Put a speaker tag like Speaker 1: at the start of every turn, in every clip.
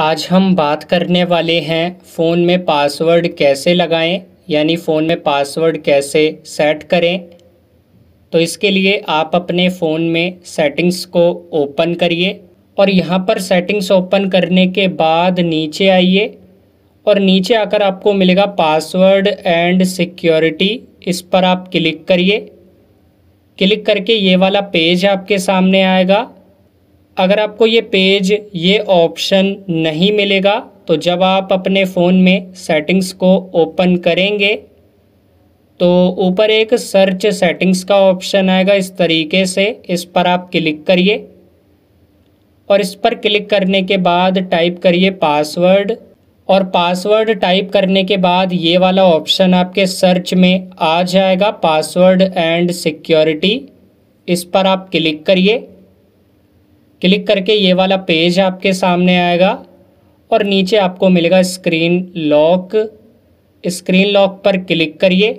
Speaker 1: आज हम बात करने वाले हैं फ़ोन में पासवर्ड कैसे लगाएं यानी फ़ोन में पासवर्ड कैसे सेट करें तो इसके लिए आप अपने फ़ोन में सेटिंग्स को ओपन करिए और यहाँ पर सेटिंग्स ओपन करने के बाद नीचे आइए और नीचे आकर आपको मिलेगा पासवर्ड एंड सिक्योरिटी इस पर आप क्लिक करिए क्लिक करके ये वाला पेज आपके सामने आएगा अगर आपको ये पेज ये ऑप्शन नहीं मिलेगा तो जब आप अपने फ़ोन में सेटिंग्स को ओपन करेंगे तो ऊपर एक सर्च सेटिंग्स का ऑप्शन आएगा इस तरीके से इस पर आप क्लिक करिए और इस पर क्लिक करने के बाद टाइप करिए पासवर्ड और पासवर्ड टाइप करने के बाद ये वाला ऑप्शन आपके सर्च में आ जाएगा पासवर्ड एंड सिक्योरिटी इस पर आप क्लिक करिए क्लिक करके ये वाला पेज आपके सामने आएगा और नीचे आपको मिलेगा स्क्रीन लॉक स्क्रीन लॉक पर क्लिक करिए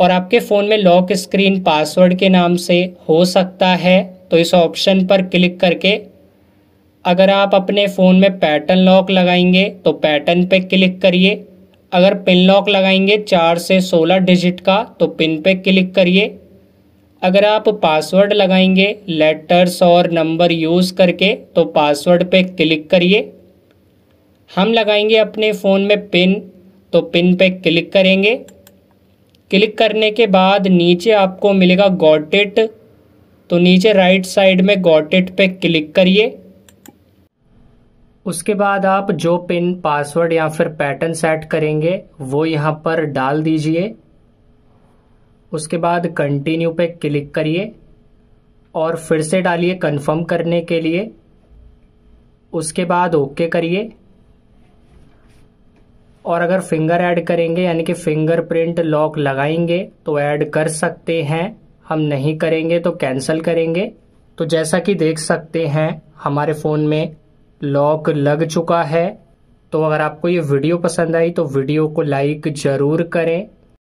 Speaker 1: और आपके फ़ोन में लॉक स्क्रीन पासवर्ड के नाम से हो सकता है तो इस ऑप्शन पर क्लिक करके अगर आप अपने फ़ोन में पैटर्न लॉक लगाएंगे तो पैटर्न पे क्लिक करिए अगर पिन लॉक लगाएंगे चार से सोलह डिजिट का तो पिन पे क्लिक करिए अगर आप पासवर्ड लगाएंगे लेटर्स और नंबर यूज़ करके तो पासवर्ड पे क्लिक करिए हम लगाएंगे अपने फ़ोन में पिन तो पिन पे क्लिक करेंगे क्लिक करने के बाद नीचे आपको मिलेगा गॉटेट तो नीचे राइट साइड में गॉटेट पे क्लिक करिए उसके बाद आप जो पिन पासवर्ड या फिर पैटर्न सेट करेंगे वो यहाँ पर डाल दीजिए उसके बाद कंटिन्यू पे क्लिक करिए और फिर से डालिए कंफर्म करने के लिए उसके बाद ओके करिए और अगर फिंगर ऐड करेंगे यानी कि फिंगरप्रिंट लॉक लगाएंगे तो ऐड कर सकते हैं हम नहीं करेंगे तो कैंसिल करेंगे तो जैसा कि देख सकते हैं हमारे फ़ोन में लॉक लग चुका है तो अगर आपको ये वीडियो पसंद आई तो वीडियो को लाइक ज़रूर करें